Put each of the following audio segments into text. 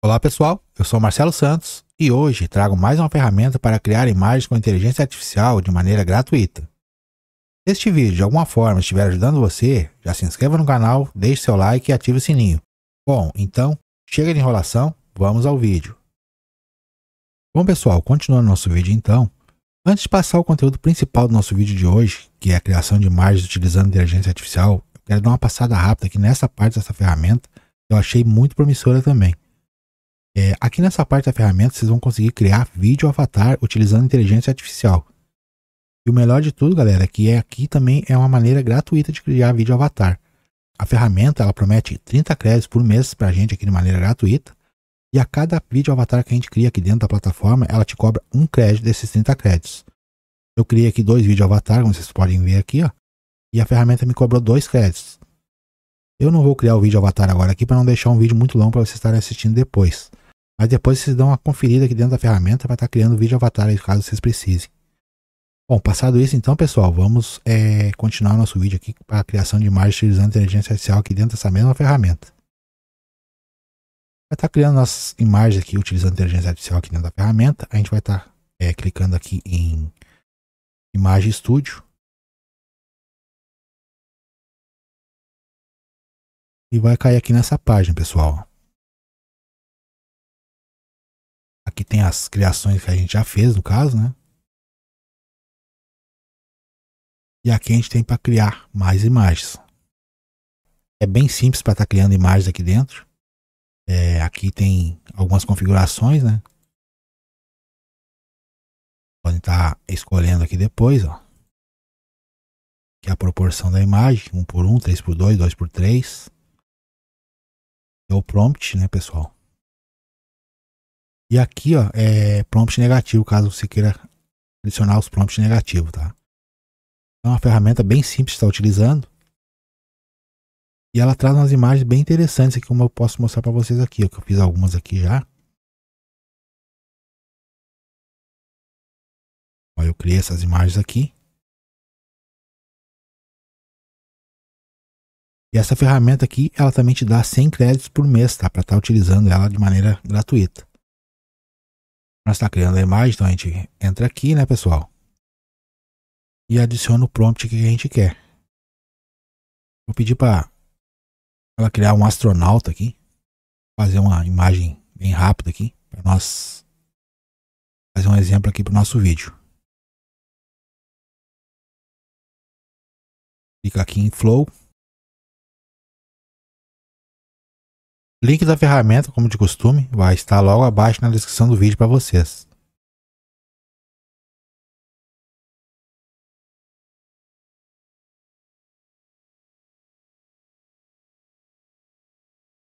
Olá pessoal, eu sou Marcelo Santos e hoje trago mais uma ferramenta para criar imagens com inteligência artificial de maneira gratuita. Se este vídeo de alguma forma estiver ajudando você, já se inscreva no canal, deixe seu like e ative o sininho. Bom, então, chega de enrolação, vamos ao vídeo. Bom pessoal, continuando nosso vídeo então, antes de passar o conteúdo principal do nosso vídeo de hoje, que é a criação de imagens utilizando inteligência artificial, eu quero dar uma passada rápida aqui nessa parte dessa ferramenta que eu achei muito promissora também. É, aqui nessa parte da ferramenta, vocês vão conseguir criar vídeo avatar utilizando inteligência artificial. E o melhor de tudo, galera, é que é aqui também é uma maneira gratuita de criar vídeo avatar. A ferramenta ela promete 30 créditos por mês para a gente aqui de maneira gratuita. E a cada vídeo avatar que a gente cria aqui dentro da plataforma, ela te cobra um crédito desses 30 créditos. Eu criei aqui dois vídeos avatar, como vocês podem ver aqui, ó. E a ferramenta me cobrou dois créditos. Eu não vou criar o vídeo avatar agora aqui para não deixar um vídeo muito longo para vocês estarem assistindo depois. Mas depois vocês dão uma conferida aqui dentro da ferramenta para estar tá criando vídeo avatar aí, caso vocês precisem. Bom, passado isso então, pessoal, vamos é, continuar nosso vídeo aqui para a criação de imagens utilizando inteligência artificial aqui dentro dessa mesma ferramenta. Vai estar tá criando nossas imagens aqui utilizando inteligência artificial aqui dentro da ferramenta. A gente vai estar tá, é, clicando aqui em Imagem Studio. E vai cair aqui nessa página, pessoal. Aqui tem as criações que a gente já fez, no caso, né? E aqui a gente tem para criar mais imagens. É bem simples para estar tá criando imagens aqui dentro. É, aqui tem algumas configurações, né? Podem estar tá escolhendo aqui depois, ó. Que é a proporção da imagem, 1 por 1, 3 por 2, 2 por 3. É o prompt, né, pessoal? E aqui, ó, é prompt negativo, caso você queira adicionar os prompts negativos, tá? É então, uma ferramenta bem simples de estar utilizando. E ela traz umas imagens bem interessantes aqui, como eu posso mostrar para vocês aqui, ó, que eu fiz algumas aqui já. Ó, eu criei essas imagens aqui. E essa ferramenta aqui, ela também te dá 100 créditos por mês, tá? Para estar tá utilizando ela de maneira gratuita. Nós está criando a imagem, então a gente entra aqui, né, pessoal? E adiciona o prompt que a gente quer. Vou pedir para ela criar um astronauta aqui. Fazer uma imagem bem rápida aqui para nós fazer um exemplo aqui para o nosso vídeo. Clica aqui em Flow. Link da ferramenta, como de costume, vai estar logo abaixo na descrição do vídeo para vocês.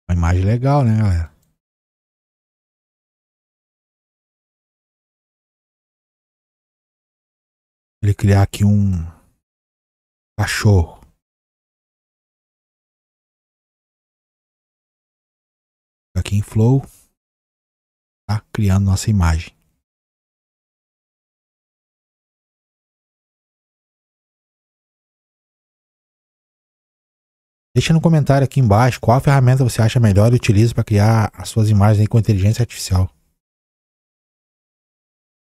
Uma imagem legal, né, galera? ele criar aqui um cachorro. aqui em Flow, tá? criando nossa imagem. Deixa no comentário aqui embaixo qual ferramenta você acha melhor e utiliza para criar as suas imagens com inteligência artificial.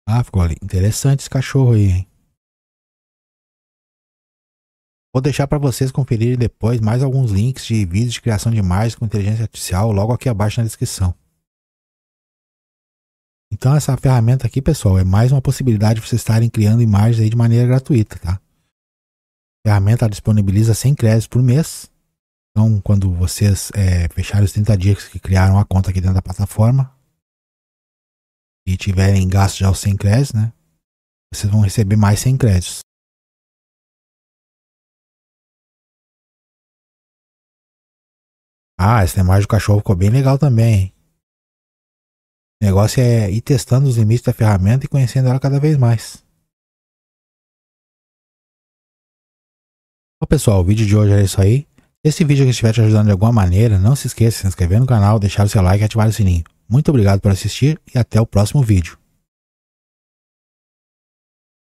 Ah, ficou ali. interessante esse cachorro aí, hein? Vou deixar para vocês conferirem depois mais alguns links de vídeos de criação de imagens com inteligência artificial logo aqui abaixo na descrição. Então essa ferramenta aqui, pessoal, é mais uma possibilidade para vocês estarem criando imagens aí de maneira gratuita, tá? A ferramenta disponibiliza 100 créditos por mês. Então, quando vocês é, fecharem os 30 dias que criaram a conta aqui dentro da plataforma e tiverem gasto já os 100 créditos, né? Vocês vão receber mais 100 créditos. Ah, essa imagem do cachorro ficou bem legal também. O negócio é ir testando os limites da ferramenta e conhecendo ela cada vez mais. Bom pessoal, o vídeo de hoje era é isso aí. Se esse vídeo estiver te ajudando de alguma maneira, não se esqueça de se inscrever no canal, deixar o seu like e ativar o sininho. Muito obrigado por assistir e até o próximo vídeo.